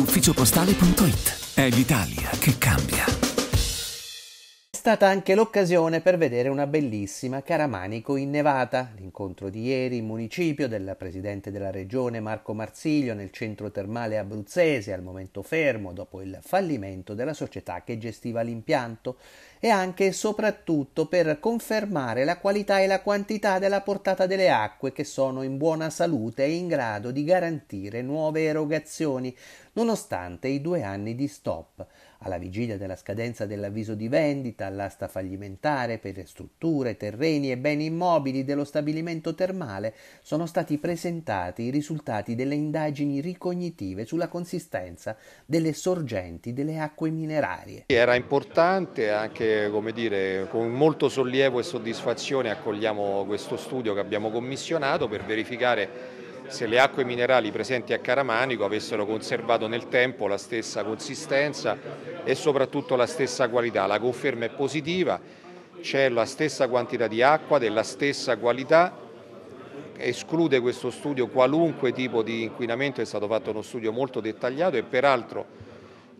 ufficiopostale.it. È l'Italia che cambia. È stata anche l'occasione per vedere una bellissima Caramanico innevata. L'incontro di ieri in municipio del presidente della regione Marco Marsiglio nel centro termale abruzzese, al momento fermo dopo il fallimento della società che gestiva l'impianto, e anche e soprattutto per confermare la qualità e la quantità della portata delle acque che sono in buona salute e in grado di garantire nuove erogazioni, nonostante i due anni di stop, alla vigilia della scadenza dell'avviso di vendita, all'asta fallimentare per le strutture, terreni e beni immobili dello stabilimento termale, sono stati presentati i risultati delle indagini ricognitive sulla consistenza delle sorgenti delle acque minerarie. Era importante anche, come dire, con molto sollievo e soddisfazione accogliamo questo studio che abbiamo commissionato per verificare se le acque minerali presenti a Caramanico avessero conservato nel tempo la stessa consistenza e soprattutto la stessa qualità. La conferma è positiva, c'è la stessa quantità di acqua della stessa qualità esclude questo studio qualunque tipo di inquinamento, è stato fatto uno studio molto dettagliato e peraltro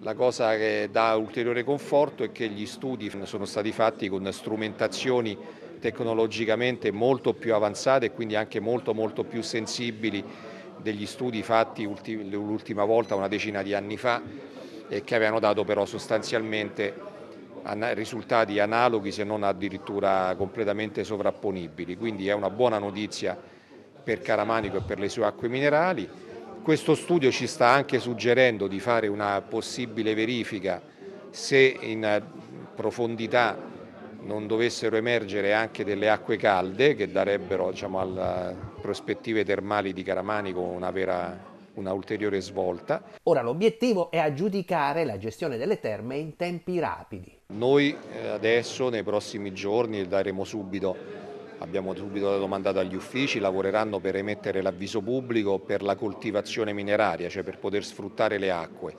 la cosa che dà ulteriore conforto è che gli studi sono stati fatti con strumentazioni tecnologicamente molto più avanzate e quindi anche molto, molto più sensibili degli studi fatti l'ultima volta, una decina di anni fa, e che avevano dato però sostanzialmente risultati analoghi se non addirittura completamente sovrapponibili. Quindi è una buona notizia per Caramanico e per le sue acque minerali. Questo studio ci sta anche suggerendo di fare una possibile verifica se in profondità non dovessero emergere anche delle acque calde che darebbero diciamo, alle prospettive termali di Caramanico una vera una ulteriore svolta. Ora l'obiettivo è aggiudicare la gestione delle terme in tempi rapidi. Noi eh, adesso, nei prossimi giorni, daremo subito, abbiamo subito dato mandato agli uffici, lavoreranno per emettere l'avviso pubblico per la coltivazione mineraria, cioè per poter sfruttare le acque.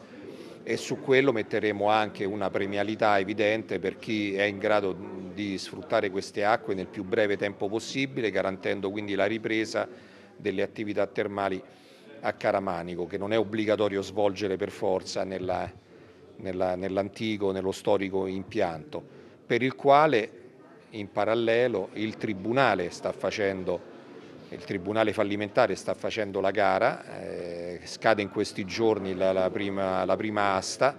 E su quello metteremo anche una premialità evidente per chi è in grado di sfruttare queste acque nel più breve tempo possibile, garantendo quindi la ripresa delle attività termali a Caramanico, che non è obbligatorio svolgere per forza nell'antico, nello storico impianto, per il quale in parallelo il Tribunale, facendo, il Tribunale fallimentare sta facendo la gara, eh, scade in questi giorni la, la, prima, la prima asta,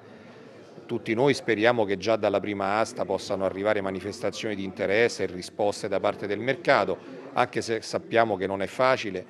tutti noi speriamo che già dalla prima asta possano arrivare manifestazioni di interesse e risposte da parte del mercato, anche se sappiamo che non è facile